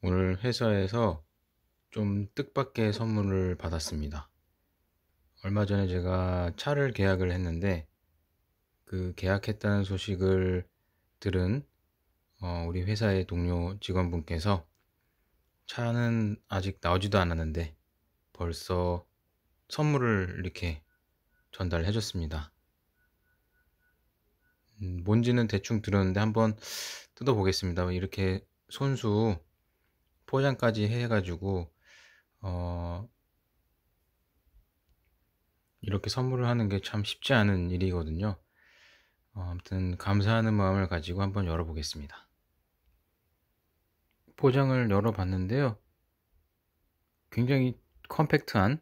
오늘 회사에서 좀 뜻밖의 선물을 받았습니다. 얼마 전에 제가 차를 계약을 했는데 그 계약했다는 소식을 들은 어, 우리 회사의 동료 직원분께서 차는 아직 나오지도 않았는데 벌써 선물을 이렇게 전달해 줬습니다. 음, 뭔지는 대충 들었는데 한번 뜯어보겠습니다. 이렇게 손수 포장까지 해가지고 어 이렇게 선물을 하는 게 참 쉽지 않은 일이거든요. 어, 아무튼 감사하는 마음을 가지고 한번 열어보겠습니다. 포장을 열어봤는데요. 굉장히 컴팩트한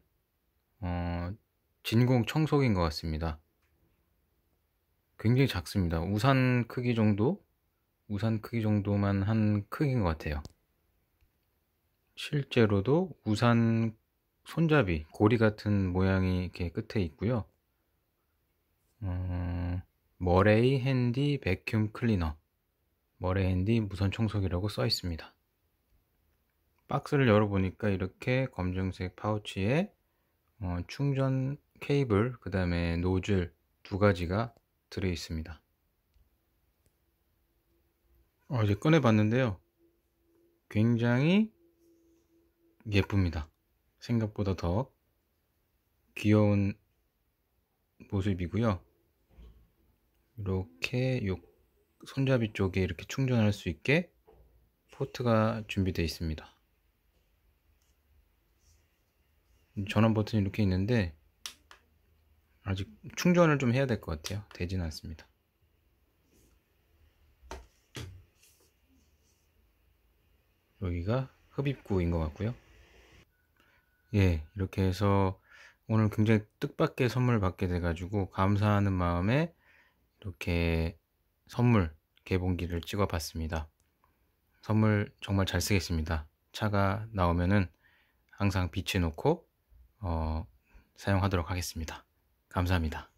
어, 진공 청소기인 것 같습니다. 굉장히 작습니다. 우산 크기 정도? 우산 크기 정도만 한 크기인 것 같아요. 실제로도 우산 손잡이, 고리 같은 모양이 이렇게 끝에 있고요. 음, 머레이 핸디 백큐움 클리너, 머레이 핸디 무선 청소기라고 써 있습니다. 박스를 열어보니까 이렇게 검정색 파우치에 어, 충전 케이블, 그 다음에 노즐 두 가지가 들어 있습니다. 어, 이제 꺼내봤는데요. 굉장히 예쁩니다. 생각보다 더 귀여운 모습이고요. 이렇게 요 손잡이 쪽에 이렇게 충전할 수 있게 포트가 준비되어 있습니다. 전원 버튼이 이렇게 있는데 아직 충전을 좀 해야 될 것 같아요. 되지는 않습니다. 여기가 흡입구인 것 같고요. 예, 이렇게 해서 오늘 굉장히 뜻밖의 선물 받게 돼가지고 감사하는 마음에 이렇게 선물 개봉기를 찍어봤습니다. 선물 정말 잘 쓰겠습니다. 차가 나오면은 항상 비치놓고 어, 사용하도록 하겠습니다. 감사합니다.